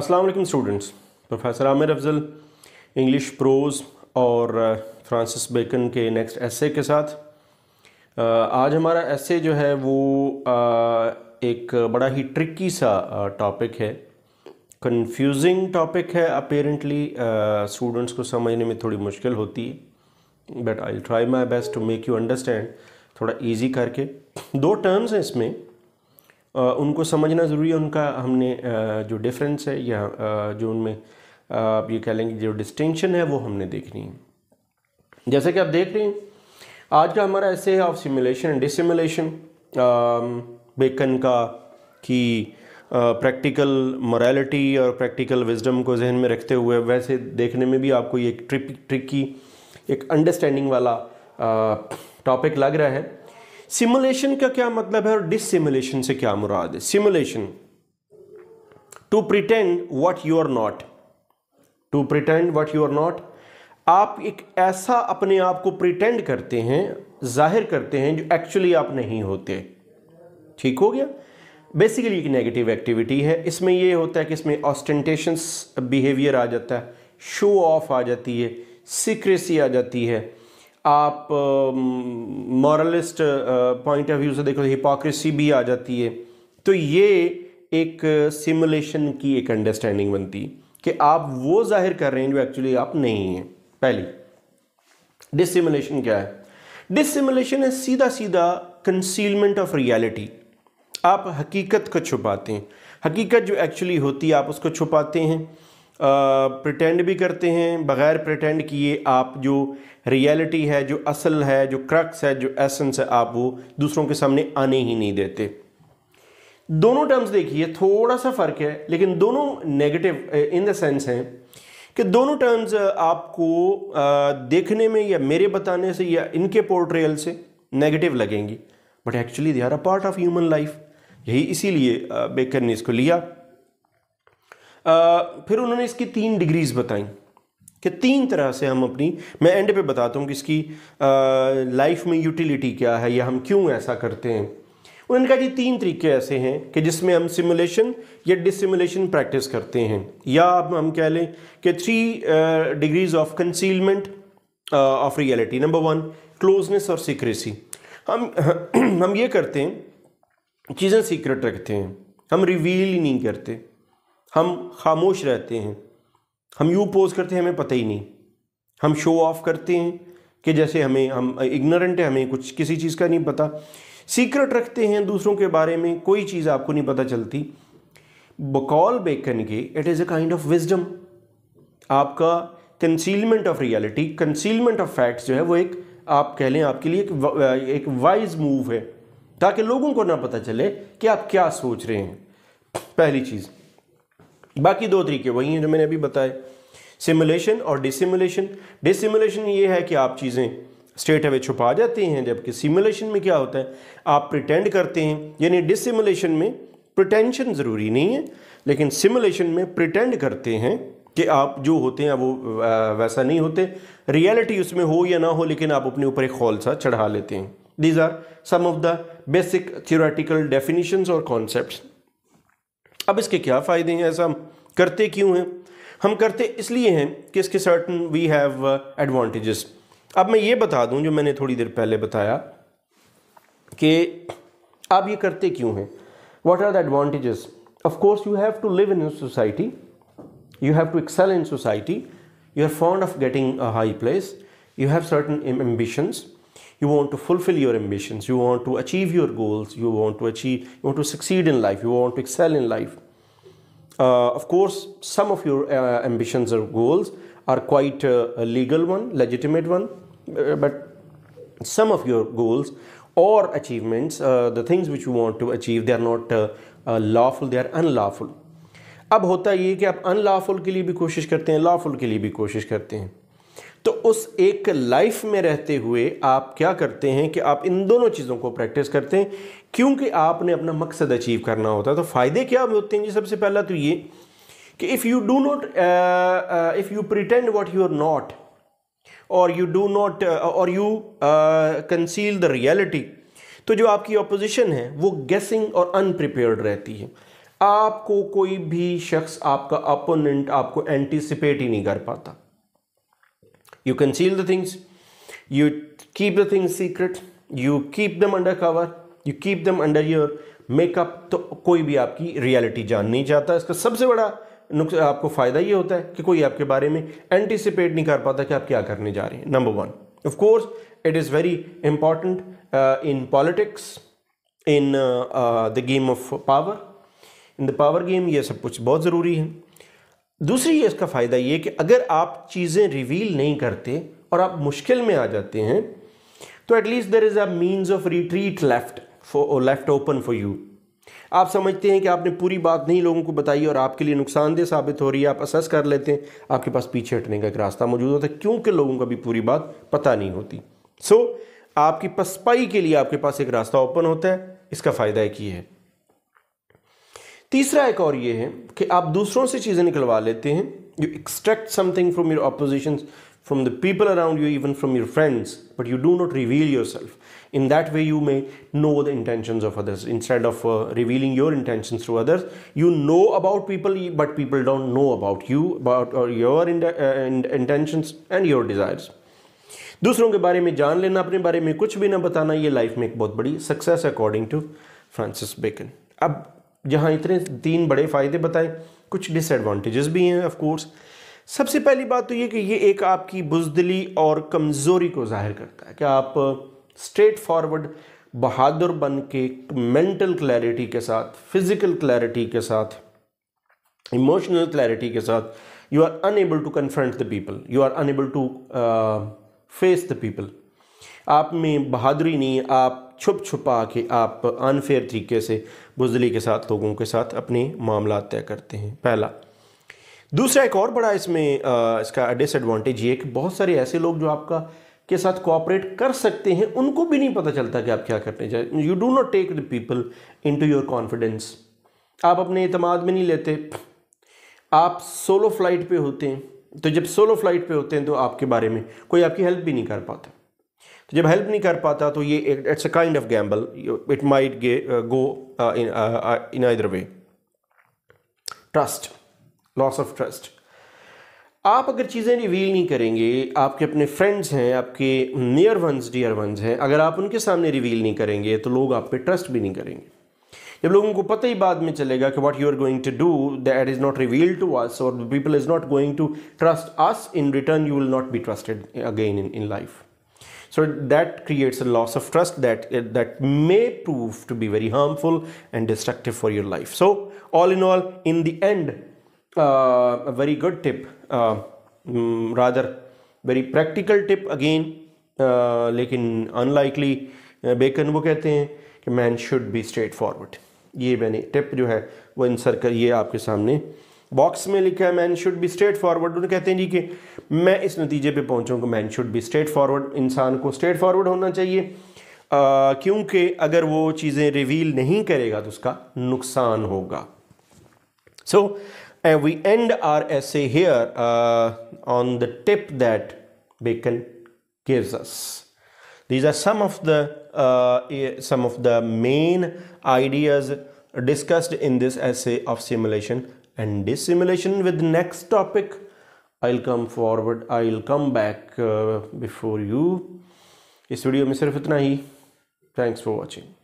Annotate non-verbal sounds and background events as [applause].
अस्सलाम वालेकुम students professor Aamir Afzal English prose और फ्रांसिस बेकन के नेक्स्ट एसे के साथ आज हमारा एसे जो है वो एक बड़ा ही ट्रिकी सा टॉपिक है कंफ्यूजिंग टॉपिक है अपेरेंटली स्टूडेंट्स को समझने में थोड़ी मुश्किल होती है but I try my best to make you understand थोड़ा ईजी करके दो टर्म्स हैं इसमें उनको समझना ज़रूरी है उनका हमने जो डिफरेंस है या जो उनमें आप ये कह लेंगे जो डिस्टिंक्शन है वो हमने देखनी है जैसे कि आप देख रहे हैं आज का हमारा ऐसे है of simulation and dissimulation Bacon का कि प्रैक्टिकल मोरालिटी और प्रैक्टिकल विजडम को जहन में रखते हुए वैसे देखने में भी आपको ये ट्रिक ट्रिकी एक अंडरस्टैंडिंग वाला टॉपिक लग रहा है सिमुलेशन का क्या मतलब है और डिसिमुलेशन से क्या मुराद है simulation to pretend what you are not to pretend what you are not आप एक ऐसा अपने आप को प्रिटेंड करते हैं जाहिर करते हैं जो एक्चुअली आप नहीं होते ठीक हो गया बेसिकली एक नेगेटिव एक्टिविटी है इसमें यह होता है कि इसमें ऑस्टेंटेशंस बिहेवियर आ जाता है शो ऑफ आ जाती है सीक्रेसी आ जाती है आप मॉरलिस्ट पॉइंट ऑफ व्यू से देखो हिपोक्रेसी भी आ जाती है तो ये एक सिमुलेशन की एक अंडरस्टैंडिंग बनती कि आप वो जाहिर कर रहे हैं जो एक्चुअली आप नहीं हैं पहली डिसिमुलेशन क्या है डिसिमुलेशन है सीधा सीधा कंसीलमेंट ऑफ रियलिटी आप हकीकत को छुपाते हैं हकीकत जो एक्चुअली होती है आप उसको छुपाते हैं प्रटेंड भी करते हैं बग़ैर प्रटेंड किए आप जो रियलिटी है जो असल है जो क्रक्स है जो एसेंस है आप वो दूसरों के सामने आने ही नहीं देते दोनों टर्म्स देखिए थोड़ा सा फ़र्क है लेकिन दोनों नेगेटिव इन द सेंस हैं कि दोनों टर्म्स आपको देखने में या मेरे बताने से या इनके पोर्ट्रेल से नेगेटिव लगेंगी but actually they are a part of human life यही इसीलिए बेकर ने इसको लिया फिर उन्होंने इसकी तीन डिग्रीज़ बताई कि तीन तरह से हम अपनी मैं एंड पे बताता हूँ कि इसकी लाइफ में यूटिलिटी क्या है या हम क्यों ऐसा करते हैं उन्होंने कहा जी तीन तरीके ऐसे हैं कि जिसमें हम सिमुलेशन या डिसिमुलेशन प्रैक्टिस करते हैं या अब हम कह लें कि three degrees of concealment of reality number one closeness और सीक्रेसी हम [clears throat] हम ये करते हैं चीज़ें सीक्रेट रखते हैं हम रिवील ही नहीं करते हम खामोश रहते हैं हम यू पोज करते हैं हमें पता ही नहीं हम शो ऑफ करते हैं कि जैसे हमें हम इग्नोरेंट है हमें कुछ किसी चीज़ का नहीं पता सीक्रेट रखते हैं दूसरों के बारे में कोई चीज़ आपको नहीं पता चलती बकौल बेकन के it is a kind of wisdom आपका concealment of reality concealment of facts जो है वो एक आप कह लें आपके लिए एक वाइज मूव है ताकि लोगों को ना पता चले कि आप क्या सोच रहे हैं पहली चीज़ बाकी दो तरीके वही हैं जो मैंने अभी बताए सिमुलेशन और डिसिमुलेशन डिसिमुलेशन ये है कि आप चीज़ें स्टेट अवे छुपा जाते हैं जबकि सिमुलेशन में क्या होता है आप प्रिटेंड करते हैं यानी डिसिमुलेशन में प्रिटेंशन ज़रूरी नहीं है लेकिन सिमुलेशन में प्रिटेंड करते हैं कि आप जो होते हैं वो वैसा नहीं होते रियलिटी उसमें हो या ना हो लेकिन आप अपने ऊपर एक हॉल सा चढ़ा लेते हैं these are some of the basic theoretical definitions और कॉन्सेप्ट्स अब इसके क्या फ़ायदे हैं ऐसा करते क्यों हैं हम करते इसलिए हैं कि इसके सर्टन वी हैव एडवांटेजेस अब मैं ये बता दूं जो मैंने थोड़ी देर पहले बताया कि आप ये करते क्यों हैं what are the advantages of course you have to live in society you have to excel in society you are fond of getting a high place you have certain ambitions you want to fulfill your ambitions you want to achieve your goals you want to achieve you want to succeed in life you want to excel in life uh, of course some of your uh, ambitions or goals are quite uh, a legal one legitimate one uh, but some of your goals or achievements uh, the things which you want to achieve they are not uh, lawful they are unlawful अब होता ये कि आप unlawful के लिए भी कोशिश करते हैं लॉफुल के लिए भी कोशिश करते हैं तो उस एक लाइफ में रहते हुए आप क्या करते हैं कि आप इन दोनों चीज़ों को प्रैक्टिस करते हैं क्योंकि आपने अपना मकसद अचीव करना होता है तो फ़ायदे क्या होते हैं जी सबसे पहला तो ये कि if you do not if you pretend what you are not और यू डू नॉट और यू कंसील द रियलिटी तो जो आपकी अपोजिशन है वो गेसिंग और अनप्रिपेयर्ड रहती है आपको कोई भी शख्स आपका अपोनेंट आपको एंटिसिपेट ही नहीं कर पाता you conceal the things you keep the things secret you keep them under cover you keep them under your makeup तो कोई भी आपकी रियलिटी जान नहीं चाहता इसका सबसे बड़ा नुकसान आपको फ़ायदा ये होता है कि कोई आपके बारे में एंटिसिपेट नहीं कर पाता कि आप क्या करने जा रहे हैं number one of course it is very important in politics in the game of power in the power game ये सब कुछ बहुत ज़रूरी है दूसरी ये इसका फ़ायदा ये कि अगर आप चीज़ें रिवील नहीं करते और आप मुश्किल में आ जाते हैं तो at least there is a means of retreat left for left open for you आप समझते हैं कि आपने पूरी बात नहीं लोगों को बताई और आपके लिए नुकसानदेह साबित हो रही है आप असस कर लेते हैं आपके पास पीछे हटने का एक रास्ता मौजूद होता है क्योंकि लोगों का भी पूरी बात पता नहीं होती सो so, आपकी पसपाई के लिए आपके पास एक रास्ता ओपन होता है इसका फ़ायदा एक ही है तीसरा एक और ये है कि आप दूसरों से चीज़ें निकलवा लेते हैं you extract something from your opposition from the people around you even from your friends but you do not reveal your self in that way you may know the intention of others in instead of revealing your intention through others you know about people but people don't know about you about your intentions and your desires दूसरों के बारे में जान लेना अपने बारे में कुछ भी ना बताना ये लाइफ में एक बहुत बड़ी success according to Francis Bacon अब जहाँ इतने तीन बड़े फ़ायदे बताए कुछ डिसएडवांटेजेस भी हैं ऑफ कोर्स सबसे पहली बात तो ये कि ये एक आपकी बुजदली और कमज़ोरी को जाहिर करता है कि आप स्ट्रेट फॉरवर्ड बहादुर बन के मेंटल क्लैरिटी के साथ फिज़िकल क्लैरिटी के साथ इमोशनल क्लैरिटी के साथ you are unable to confront the people you are unable to face the people आप में बहादुरी नहीं आप छुप छुपा के आप अनफेयर तरीके से बुजली के साथ लोगों के साथ अपने मामला तय करते हैं पहला दूसरा एक और बड़ा इसमें आ, इसका डिसएडवांटेज ये कि बहुत सारे ऐसे लोग जो आपका के साथ कोऑपरेट कर सकते हैं उनको भी नहीं पता चलता कि आप क्या करने जाए you do not take the people in to your confidence आप अपने अतमाद में नहीं लेते आप सोलो फ्लाइट पे होते हैं तो जब सोलो फ्लाइट पे होते हैं तो आपके बारे में कोई आपकी हेल्प भी नहीं कर पाता तो जब हेल्प नहीं कर पाता तो ये it's a kind of gamble it might go in other way trust loss of trust आप अगर चीज़ें रिवील नहीं करेंगे आपके अपने फ्रेंड्स हैं आपके नियर वंस डियर वंस हैं अगर आप उनके सामने रिवील नहीं करेंगे तो लोग आप पे ट्रस्ट भी नहीं करेंगे जब लोगों को पता ही बाद में चलेगा कि what you are going to do that is not reveal to us और people is not going to trust us in return you will not be trusted again in in life So that creates a loss of trust that that may prove to be very harmful and destructive for your life. So all in all, in the end, uh, a very good tip, uh, mm, rather very practical tip again, uh, लेकिन unlikely uh, Bacon वो कहते हैं कि man should be straightforward. ये मैंने tip जो है वो इन सर्कल ये आपके सामने बॉक्स में लिखा है man should be straightforward उन्हें कहते हैं जी कि मैं इस नतीजे पे पहुंचूंगा man should be straightforward इंसान को स्ट्रेट फॉरवर्ड होना चाहिए क्योंकि अगर वो चीज़ें रिवील नहीं करेगा तो उसका नुकसान होगा so we end our essay here on the tip that Bacon gives us these are some of the some of the main ideas discussed in this essay essay simulation and dissimulation with next topic i'll come forward i'll come back uh, before you इस video में सिर्फ इतना ही thanks for